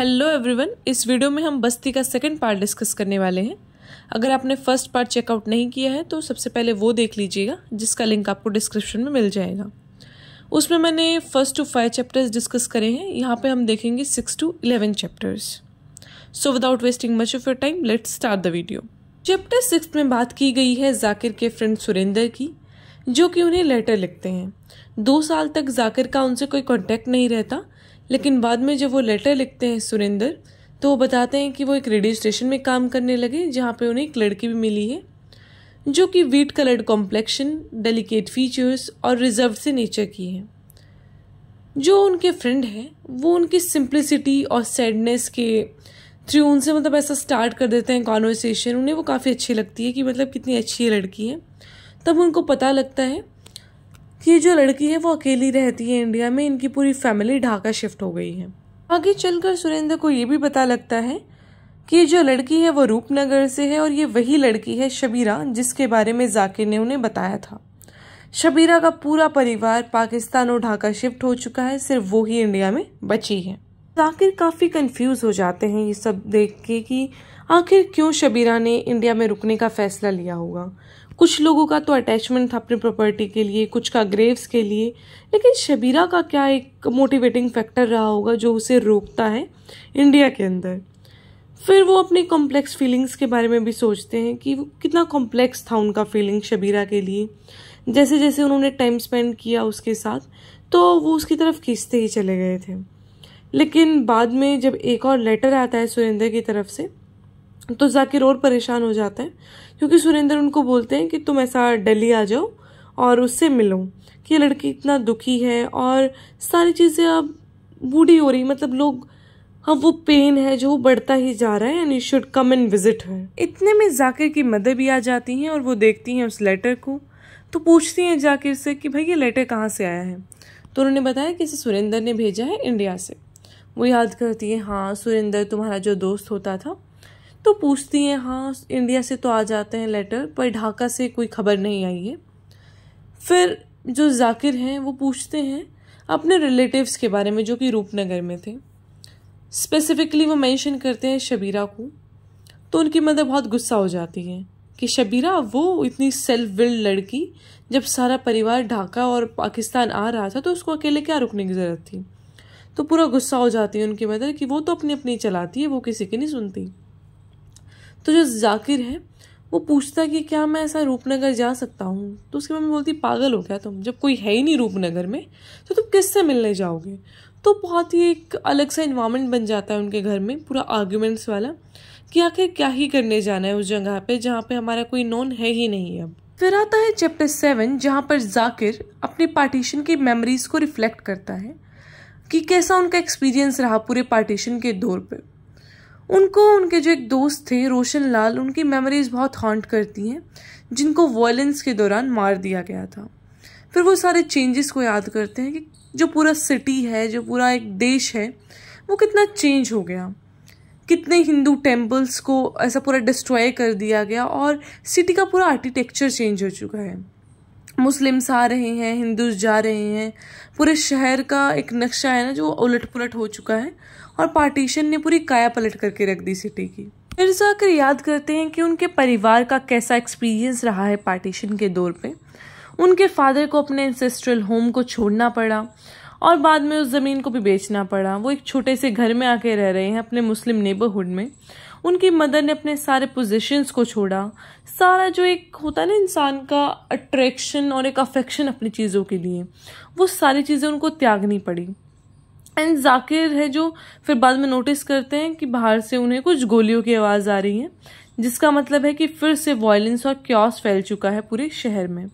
hello everyone इस video में हम बस्ती का सेकंड पार्ट डिस्कस करने वाले हैं अगर आपने फर्स्ट पार्ट चेकआउट नहीं किया है तो सबसे पहले वो देख लीजिएगा जिसका लिंक आपको डिस्क्रिप्शन में मिल जाएगा उसमें मैंने first two five chapters discuss करे हैं यहाँ पे हम देखेंगे six to eleven chapters so without wasting much of your time let start the video chapter six में बात की गई है जाकिर के फ्रेंड सुरेंदर की जो कि उन्हें लेटर लिखते हैं दो साल तक जाकिर का उनसे कोई कॉन्टैक्ट नहीं रहता लेकिन बाद में जब वो लेटर लिखते हैं सुरेंद्र तो वो बताते हैं कि वो एक रेडियो स्टेशन में काम करने लगे जहाँ पे उन्हें एक लड़की भी मिली है जो कि wheat coloured complexion delicate features और रिजर्व से नेचर की है जो उनके फ्रेंड हैं वो उनकी सिंप्लिसिटी और सैडनेस के थ्रू उनसे मतलब ऐसा स्टार्ट कर देते हैं कॉन्वर्सेशन उन्हें वो काफ़ी अच्छी लगती है कि मतलब कितनी अच्छी लड़की है तब उनको पता लगता है कि जो लड़की है वो अकेली रहती है इंडिया में इनकी पूरी फैमिली ढाका शिफ्ट हो गई है आगे चलकर सुरेंद्र को ये भी पता लगता है कि जो लड़की है वो रूपनगर से है और ये वही लड़की है शबीरा जिसके बारे में जाकिर ने उन्हें बताया था शबीरा का पूरा परिवार पाकिस्तान और ढाका शिफ्ट हो चुका है सिर्फ वो ही इंडिया में बची है जाकिर काफ़ी कंफ्यूज हो जाते हैं ये सब देख के कि आखिर क्यों शबीरा ने इंडिया में रुकने का फैसला लिया होगा कुछ लोगों का तो अटैचमेंट था अपनी प्रॉपर्टी के लिए कुछ का ग्रेव्स के लिए लेकिन शबीरा का क्या एक मोटिवेटिंग फैक्टर रहा होगा जो उसे रोकता है इंडिया के अंदर फिर वो अपनी कॉम्प्लेक्स फीलिंग्स के बारे में भी सोचते हैं कि कितना कॉम्प्लेक्स था उनका फीलिंग शबीरा के लिए जैसे जैसे उन्होंने टाइम स्पेंड किया उसके साथ तो वो उसकी तरफ खींचते ही चले गए थे लेकिन बाद में जब एक और लेटर आता है सुरेंद्र की तरफ से तो जाकिर और परेशान हो जाते हैं क्योंकि सुरेंद्र उनको बोलते हैं कि तुम ऐसा दिल्ली आ जाओ और उससे मिलो कि ये लड़की इतना दुखी है और सारी चीज़ें अब बूढ़ी हो रही मतलब लोग अब वो पेन है जो बढ़ता ही जा रहा है and you should come and visit है इतने में जाकिर की मदर भी आ जाती हैं और वो देखती हैं उस लेटर को तो पूछती हैं जाकिर से कि भाई ये लेटर कहाँ से आया है तो उन्होंने बताया कि इसे सुरेंद्र ने भेजा है इंडिया से वो याद करती है हाँ सुरेंद्र तुम्हारा जो दोस्त होता था तो पूछती हैं हाँ इंडिया से तो आ जाते हैं लेटर पर ढाका से कोई खबर नहीं आई है फिर जो जाकिर हैं वो पूछते हैं अपने रिलेटिव्स के बारे में जो कि रूपनगर में थे स्पेसिफिकली वो मेंशन करते हैं शबीरा को तो उनकी मदर बहुत गुस्सा हो जाती है कि शबीरा वो इतनी सेल्फ विल्ड लड़की जब सारा परिवार ढाका और पाकिस्तान आ रहा था तो उसको अकेले क्या रुकने की ज़रूरत थी तो पूरा गुस्सा हो जाती है उनकी मदर कि वो तो अपनी अपनी चलाती है वो किसी की नहीं सुनती तो जो जाकिर है वो पूछता कि क्या मैं ऐसा रूपनगर जा सकता हूँ तो उसकी मम्मी बोलती पागल हो गया तुम जब कोई है ही नहीं रूपनगर में तो तुम किससे मिलने जाओगे तो बहुत ही एक अलग सा इन्वामेंट बन जाता है उनके घर में पूरा आर्ग्यूमेंट्स वाला कि आखिर क्या ही करने जाना है उस जगह पे जहाँ पे हमारा कोई नॉन है ही नहीं अब फिर आता है चैप्टर सेवन जहाँ पर जाकिर अपने पार्टीशन की मेमोरीज को रिफ्लेक्ट करता है कि कैसा उनका एक्सपीरियंस रहा पूरे पार्टीशन के दौर पर उनको उनके जो एक दोस्त थे रोशन लाल उनकी मेमोरीज़ बहुत हॉन्ट करती हैं जिनको वायलेंस के दौरान मार दिया गया था फिर वो सारे चेंजेस को याद करते हैं कि जो पूरा सिटी है जो पूरा एक देश है वो कितना चेंज हो गया कितने हिंदू टेम्पल्स को ऐसा पूरा डिस्ट्रॉय कर दिया गया और सिटी का पूरा आर्किटेक्चर चेंज हो चुका है मुस्लिम्स आ रहे हैं हिंदूज जा रहे हैं पूरे शहर का एक नक्शा है ना जो उलट पुलट हो चुका है और पार्टीशन ने पूरी काया पलट करके रख दी सिटी की से आकर याद करते हैं कि उनके परिवार का कैसा एक्सपीरियंस रहा है पार्टीशन के दौर पे उनके फादर को अपने इंसेस्ट्रल होम को छोड़ना पड़ा और बाद में उस ज़मीन को भी बेचना पड़ा वो एक छोटे से घर में आके रह रहे हैं अपने मुस्लिम नेबरहुड में उनकी मदर ने अपने सारे पोजिशंस को छोड़ा सारा जो एक होता है ना इंसान का अट्रैक्शन और एक अफेक्शन अपनी चीज़ों के लिए वो सारी चीज़ें उनको त्यागनी पड़ी एंड जाकिर है जो फिर बाद में नोटिस करते हैं कि बाहर से उन्हें कुछ गोलियों की आवाज़ आ रही है जिसका मतलब है कि फिर से वायलेंस और क्योस फैल चुका है पूरे शहर में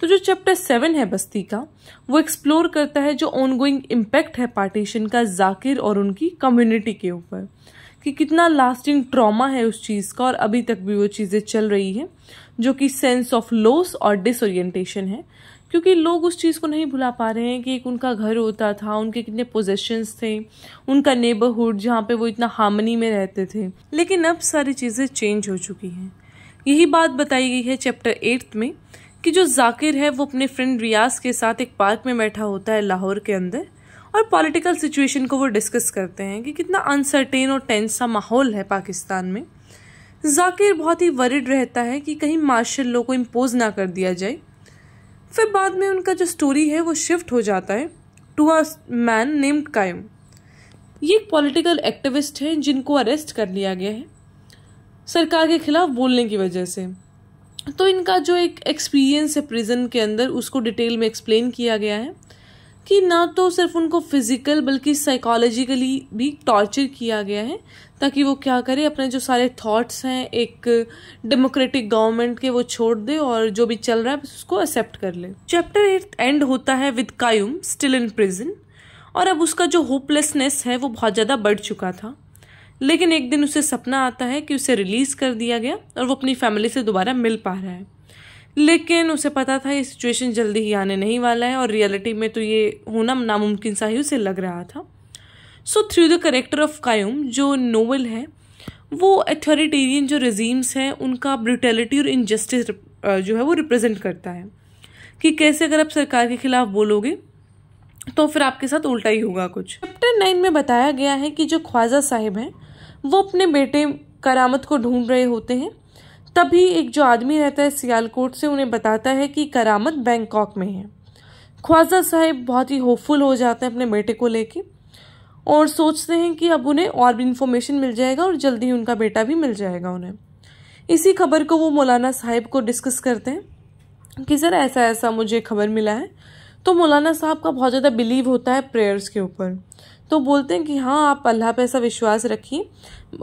तो जो चैप्टर सेवन है बस्ती का वो एक्सप्लोर करता है जो ऑनगोइंग इम्पैक्ट है पार्टीशन का जाकिर और उनकी कम्युनिटी के ऊपर कि कितना लास्टिंग ट्रॉमा है उस चीज़ का और अभी तक भी वो चीज़ें चल रही हैं जो कि सेंस ऑफ लॉस और डिसोरिएंटेशन है क्योंकि लोग उस चीज़ को नहीं भुला पा रहे हैं कि एक उनका घर होता था उनके कितने पोजेशंस थे उनका नेबरहुड जहाँ पे वो इतना हार्मनी में रहते थे लेकिन अब सारी चीज़ें चेंज हो चुकी हैं यही बात बताई गई है चैप्टर एट्थ में कि जो जाकिर है वो अपने फ्रेंड रियाज के साथ एक पार्क में बैठा होता है लाहौर के अंदर और पॉलिटिकल सिचुएशन को वो डिस्कस करते हैं कि कितना अनसर्टेन और टेंस सा माहौल है पाकिस्तान में जाकिर बहुत ही वरिड रहता है कि कहीं मार्शल लॉ को इम्पोज ना कर दिया जाए फिर बाद में उनका जो स्टोरी है वो शिफ्ट हो जाता है टू अ मैन नेम्ड कायम ये एक पॉलिटिकल एक्टिविस्ट हैं जिनको अरेस्ट कर लिया गया है सरकार के खिलाफ बोलने की वजह से तो इनका जो एक एक्सपीरियंस है प्रिजन के अंदर उसको डिटेल में एक्सप्लेन किया गया है कि ना तो सिर्फ उनको फिजिकल बल्कि साइकोलॉजिकली भी टॉर्चर किया गया है ताकि वो क्या करे अपने जो सारे थॉट्स हैं एक डेमोक्रेटिक गवर्नमेंट के वो छोड़ दे और जो भी चल रहा है उसको एक्सेप्ट कर ले चैप्टर एट एंड होता है with Qayyum still in prison और अब उसका जो होपलेसनेस है वो बहुत ज़्यादा बढ़ चुका था लेकिन एक दिन उसे सपना आता है कि उसे रिलीज़ कर दिया गया और वो अपनी फैमिली से दोबारा मिल पा रहा है लेकिन उसे पता था ये सिचुएशन जल्दी ही आने नहीं वाला है और रियलिटी में तो ये होना नामुमकिन सा ही उसे लग रहा था so through the character of Qayyum जो नोवेल है वो अथॉरिटेरियन जो रेजीम्स हैं उनका ब्रूटेलिटी और इनजस्टिस जो है वो रिप्रेजेंट करता है कि कैसे अगर आप सरकार के खिलाफ बोलोगे तो फिर आपके साथ उल्टा ही होगा कुछ चैप्टर नाइन में बताया गया है कि जो ख्वाजा साहिब हैं वो अपने बेटे करामत को ढूंढ रहे होते हैं तभी एक जो आदमी रहता है सियालकोट से उन्हें बताता है कि करामत बैंकॉक में है ख्वाजा साहब बहुत ही होपफुल हो जाते हैं अपने बेटे को लेके और सोचते हैं कि अब उन्हें और भी इन्फॉर्मेशन मिल जाएगा और जल्दी उनका बेटा भी मिल जाएगा उन्हें इसी खबर को वो मौलाना साहब को डिस्कस करते हैं कि सर ऐसा ऐसा मुझे खबर मिला है तो मौलाना साहब का बहुत ज़्यादा बिलीव होता है प्रेयर्स के ऊपर तो बोलते हैं कि हाँ आप अल्लाह पे ऐसा विश्वास रखिए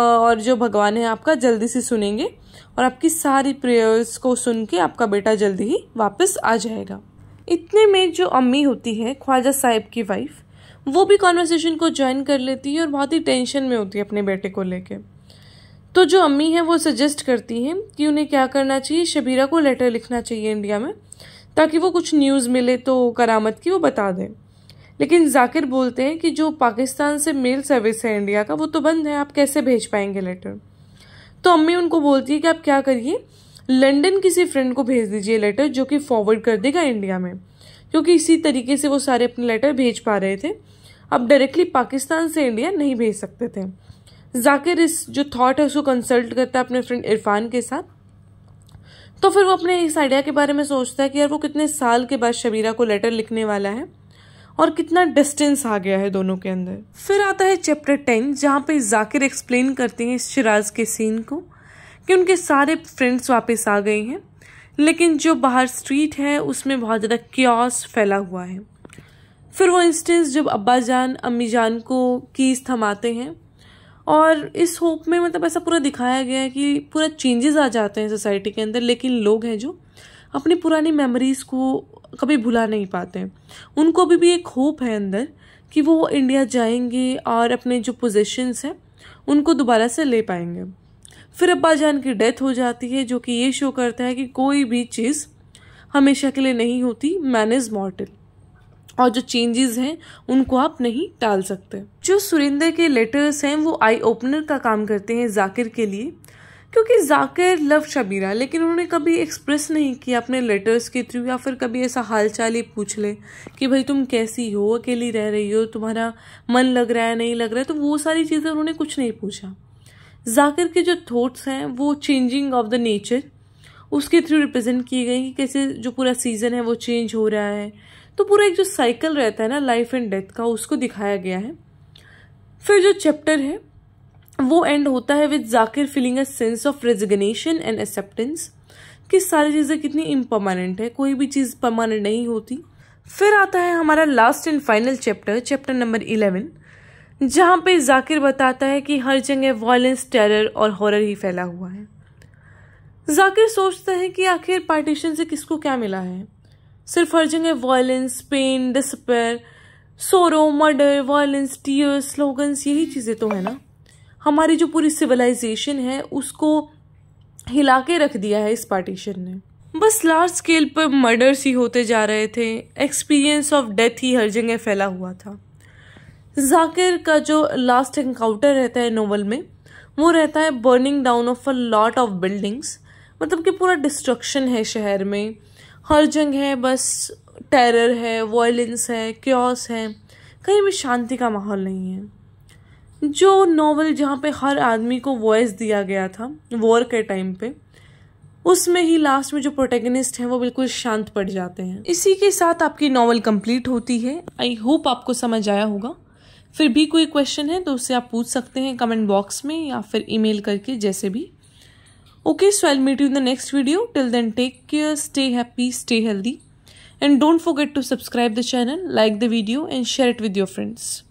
और जो भगवान है आपका जल्दी से सुनेंगे और आपकी सारी प्रेयर्स को सुन के आपका बेटा जल्दी ही वापस आ जाएगा इतने में जो अम्मी होती है ख्वाजा साहेब की वाइफ वो भी कॉन्वर्सेशन को ज्वाइन कर लेती है और बहुत ही टेंशन में होती है अपने बेटे को लेके तो जो अम्मी है वो सजेस्ट करती हैं कि उन्हें क्या करना चाहिए शबीरा को लेटर लिखना चाहिए इंडिया में ताकि वो कुछ न्यूज़ मिले तो करामत की वो बता दें लेकिन जाकिर बोलते हैं कि जो पाकिस्तान से मेल सर्विस है इंडिया का वो तो बंद है आप कैसे भेज पाएंगे लेटर तो अम्मी उनको बोलती है कि आप क्या करिए लंदन किसी फ्रेंड को भेज दीजिए लेटर जो कि फॉरवर्ड कर देगा इंडिया में क्योंकि इसी तरीके से वो सारे अपने लेटर भेज पा रहे थे अब डायरेक्टली पाकिस्तान से इंडिया नहीं भेज सकते थे जाकिर इस जो थॉट है उसको कंसल्ट करता है अपने फ्रेंड इरफान के साथ तो फिर वो अपने इस आइडिया के बारे में सोचता है कि यार वो कितने साल के बाद शबीरा को लेटर लिखने वाला है और कितना डिस्टेंस आ गया है दोनों के अंदर फिर आता है चैप्टर टेन जहाँ पे जाकिर एक्सप्लेन करते हैं इस शिराज के सीन को कि उनके सारे फ्रेंड्स वापस आ गए हैं लेकिन जो बाहर स्ट्रीट है उसमें बहुत ज़्यादा क्योस फैला हुआ है फिर वो इंस्टेंस जब अब्बा जान अम्मी जान को कीस थमाते हैं और इस होप में मतलब ऐसा पूरा दिखाया गया है कि पूरा चेंजेस आ जाते हैं सोसाइटी के अंदर लेकिन लोग हैं जो अपनी पुरानी मेमोरीज़ को कभी भुला नहीं पाते उनको अभी भी एक होप है अंदर कि वो इंडिया जाएंगे और अपने जो पोजीशंस हैं उनको दोबारा से ले पाएंगे फिर अब्बा जान की डेथ हो जाती है जो कि ये शो करता है कि कोई भी चीज़ हमेशा के लिए नहीं होती मैन इज़ मॉर्टल और जो चेंजेस हैं उनको आप नहीं टाल सकते जो सुरेंद्र के लेटर्स हैं वो आई ओपनर का काम करते हैं जाकिर के लिए क्योंकि जाकिर लव शबीरा लेकिन उन्होंने कभी एक्सप्रेस नहीं किया अपने लेटर्स के थ्रू या फिर कभी ऐसा हाल चाल ही पूछ ले कि भाई तुम कैसी हो अकेली रह रही हो तुम्हारा मन लग रहा है नहीं लग रहा है तो वो सारी चीज़ें उन्होंने कुछ नहीं पूछा जाकिर के जो थॉट्स हैं वो चेंजिंग ऑफ द नेचर उसके थ्रू रिप्रेजेंट किए गए कि कैसे जो पूरा सीज़न है वो चेंज हो रहा है तो पूरा एक जो साइकिल रहता है ना लाइफ एंड डेथ का उसको दिखाया गया है फिर जो चैप्टर है वो एंड होता है with Zakir feeling a sense of resignation and acceptance कि सारी चीज़ें कितनी इम्परमानेंट है कोई भी चीज़ परमानेंट नहीं होती फिर आता है हमारा last and final chapter chapter number eleven जहाँ पे जाकिर बताता है कि हर जगह वायलेंस टेरर और हॉरर ही फैला हुआ है जाकिर सोचता है कि आखिर पार्टीशन से किसको क्या मिला है सिर्फ हर जगह violence pain despair sorrow murder violence tear slogans यही चीज़ें तो है ना हमारी जो पूरी सिविलाइजेशन है उसको हिला के रख दिया है इस पार्टीशन ने बस लार्ज स्केल पर मर्डर्स ही होते जा रहे थे एक्सपीरियंस ऑफ डेथ ही हर जगह फैला हुआ था जाकिर का जो लास्ट इनकाउंटर रहता है नोवल में वो रहता है burning down of a lot of buildings मतलब कि पूरा डिस्ट्रक्शन है शहर में हर जंग है बस टेरर है वायलेंस है क्योस है कहीं भी शांति का माहौल नहीं है जो नॉवल जहाँ पे हर आदमी को वॉइस दिया गया था वॉर के टाइम पे उसमें ही लास्ट में जो प्रोटेगनिस्ट हैं वो बिल्कुल शांत पड़ जाते हैं इसी के साथ आपकी नॉवल कंप्लीट होती है आई होप आपको समझ आया होगा फिर भी कोई क्वेश्चन है तो उसे आप पूछ सकते हैं कमेंट बॉक्स में या फिर ईमेल करके जैसे भी okay so I meet you the next video till then take care stay happy stay healthy and don't forget to subscribe the channel like the video and share it with your friends